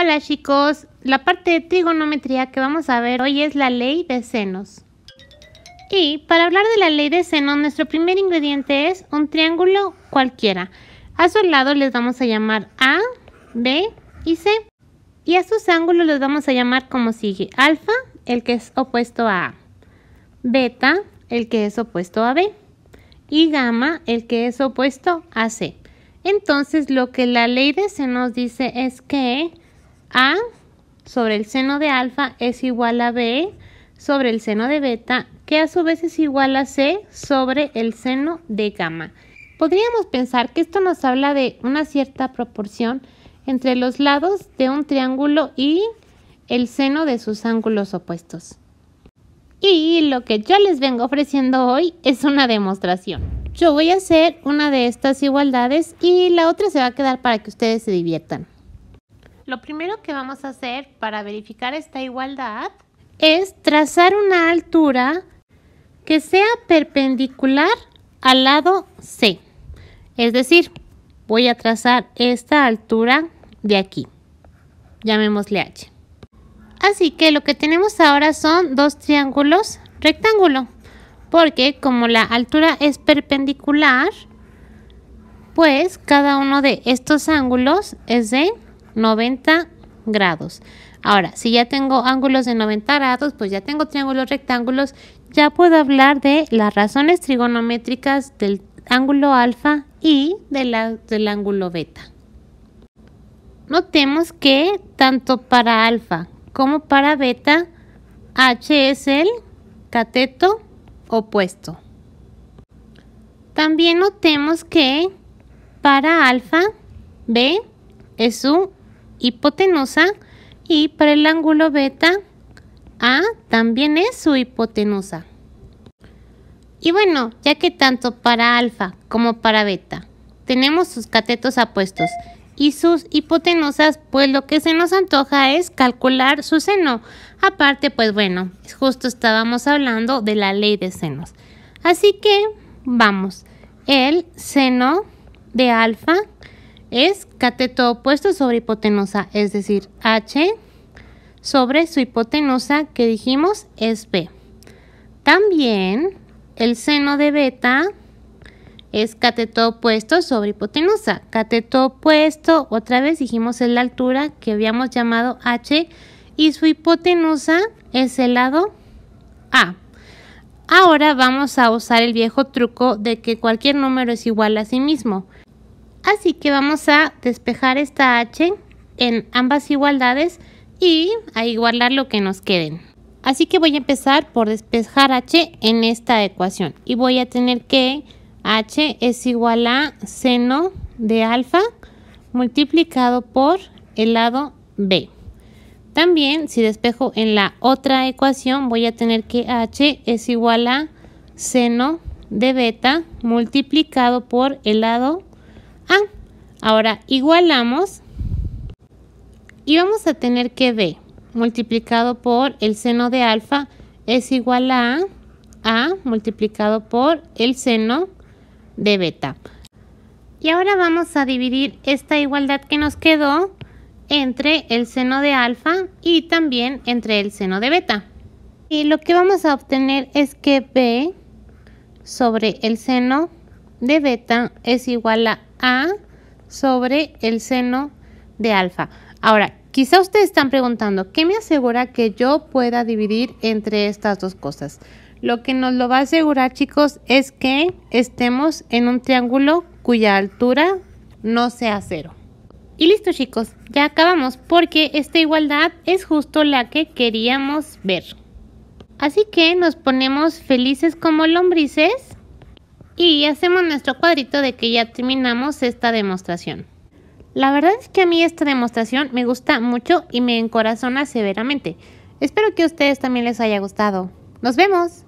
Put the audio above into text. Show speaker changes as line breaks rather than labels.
Hola chicos, la parte de trigonometría que vamos a ver hoy es la ley de senos. Y para hablar de la ley de senos, nuestro primer ingrediente es un triángulo cualquiera. A sus lados les vamos a llamar A, B y C. Y a sus ángulos los vamos a llamar como sigue. Alfa, el que es opuesto a A. Beta, el que es opuesto a B. Y gamma, el que es opuesto a C. Entonces lo que la ley de senos dice es que a sobre el seno de alfa es igual a B sobre el seno de beta, que a su vez es igual a C sobre el seno de gamma. Podríamos pensar que esto nos habla de una cierta proporción entre los lados de un triángulo y el seno de sus ángulos opuestos. Y lo que yo les vengo ofreciendo hoy es una demostración. Yo voy a hacer una de estas igualdades y la otra se va a quedar para que ustedes se diviertan lo primero que vamos a hacer para verificar esta igualdad es trazar una altura que sea perpendicular al lado C. Es decir, voy a trazar esta altura de aquí. Llamémosle H. Así que lo que tenemos ahora son dos triángulos rectángulo. Porque como la altura es perpendicular, pues cada uno de estos ángulos es de 90 grados. Ahora, si ya tengo ángulos de 90 grados, pues ya tengo triángulos rectángulos, ya puedo hablar de las razones trigonométricas del ángulo alfa y de la, del ángulo beta. Notemos que tanto para alfa como para beta, H es el cateto opuesto. También notemos que para alfa, B es un hipotenusa y para el ángulo beta A también es su hipotenusa. Y bueno, ya que tanto para alfa como para beta tenemos sus catetos apuestos y sus hipotenusas, pues lo que se nos antoja es calcular su seno. Aparte, pues bueno, justo estábamos hablando de la ley de senos. Así que vamos, el seno de alfa es cateto opuesto sobre hipotenusa, es decir, H sobre su hipotenusa que dijimos es B. También el seno de beta es cateto opuesto sobre hipotenusa. Cateto opuesto, otra vez dijimos es la altura que habíamos llamado H y su hipotenusa es el lado A. Ahora vamos a usar el viejo truco de que cualquier número es igual a sí mismo. Así que vamos a despejar esta H en ambas igualdades y a igualar lo que nos queden. Así que voy a empezar por despejar H en esta ecuación y voy a tener que H es igual a seno de alfa multiplicado por el lado B. También si despejo en la otra ecuación voy a tener que H es igual a seno de beta multiplicado por el lado Ah, ahora igualamos y vamos a tener que B multiplicado por el seno de alfa es igual a A multiplicado por el seno de beta. Y ahora vamos a dividir esta igualdad que nos quedó entre el seno de alfa y también entre el seno de beta. Y lo que vamos a obtener es que B sobre el seno de beta es igual a A sobre el seno de alfa. Ahora, quizá ustedes están preguntando, ¿qué me asegura que yo pueda dividir entre estas dos cosas? Lo que nos lo va a asegurar, chicos, es que estemos en un triángulo cuya altura no sea cero. Y listo chicos, ya acabamos porque esta igualdad es justo la que queríamos ver. Así que nos ponemos felices como lombrices y hacemos nuestro cuadrito de que ya terminamos esta demostración. La verdad es que a mí esta demostración me gusta mucho y me encorazona severamente. Espero que a ustedes también les haya gustado. ¡Nos vemos!